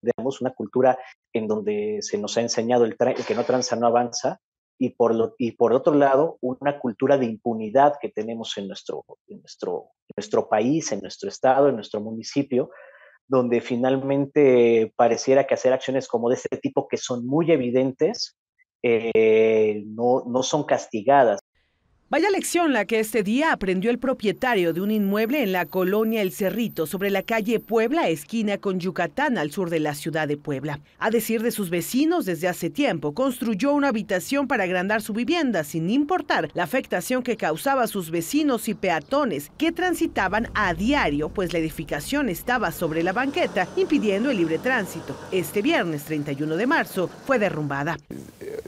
digamos, una cultura en donde se nos ha enseñado el, que no tranza no avanza, y por, y por otro lado, una cultura de impunidad que tenemos en nuestro, nuestro, nuestro país, en nuestro estado, en nuestro municipio, donde finalmente pareciera que hacer acciones como de este tipo, que son muy evidentes, eh, no, no son castigadas. Vaya lección la que este día aprendió el propietario de un inmueble en la colonia El Cerrito, sobre la calle Puebla, esquina con Yucatán, al sur de la ciudad de Puebla. A decir de sus vecinos, desde hace tiempo construyó una habitación para agrandar su vivienda, sin importar la afectación que causaba a sus vecinos y peatones que transitaban a diario, pues la edificación estaba sobre la banqueta, impidiendo el libre tránsito. Este viernes 31 de marzo fue derrumbada.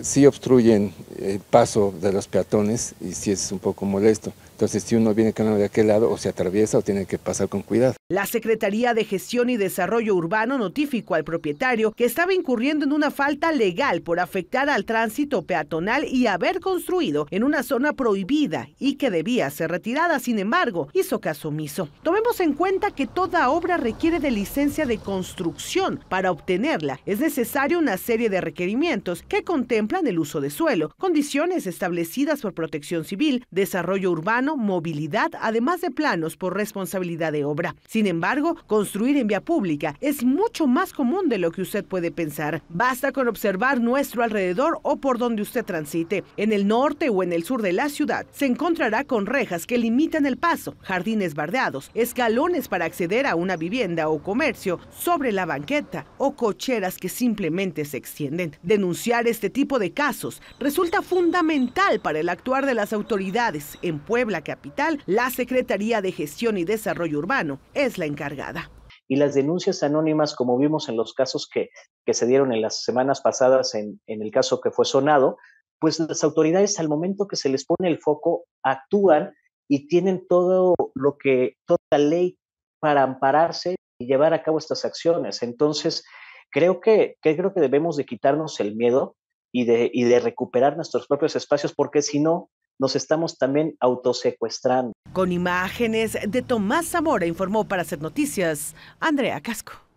Sí obstruyen eh, paso de los peatones y si es un poco molesto. Entonces, si uno viene caminando de aquel lado, o se atraviesa o tiene que pasar con cuidado. La Secretaría de Gestión y Desarrollo Urbano notificó al propietario que estaba incurriendo en una falta legal por afectar al tránsito peatonal y haber construido en una zona prohibida y que debía ser retirada. Sin embargo, hizo caso omiso en cuenta que toda obra requiere de licencia de construcción. Para obtenerla es necesario una serie de requerimientos que contemplan el uso de suelo, condiciones establecidas por protección civil, desarrollo urbano, movilidad, además de planos por responsabilidad de obra. Sin embargo, construir en vía pública es mucho más común de lo que usted puede pensar. Basta con observar nuestro alrededor o por donde usted transite. En el norte o en el sur de la ciudad se encontrará con rejas que limitan el paso, jardines bardeados, escaleras galones para acceder a una vivienda o comercio, sobre la banqueta o cocheras que simplemente se extienden. Denunciar este tipo de casos resulta fundamental para el actuar de las autoridades. En Puebla Capital, la Secretaría de Gestión y Desarrollo Urbano es la encargada y las denuncias anónimas, como vimos en los casos que, que se dieron en las semanas pasadas, en, en, el caso que fue sonado, pues las autoridades al momento que se les pone el foco actúan y tienen todo lo que, toda la ley para ampararse y llevar a cabo estas acciones. Entonces, creo que, creo que debemos de quitarnos el miedo y de, y de recuperar nuestros propios espacios, porque si no, nos estamos también autosecuestrando. Con imágenes de Tomás Zamora informó para hacer noticias Andrea Casco.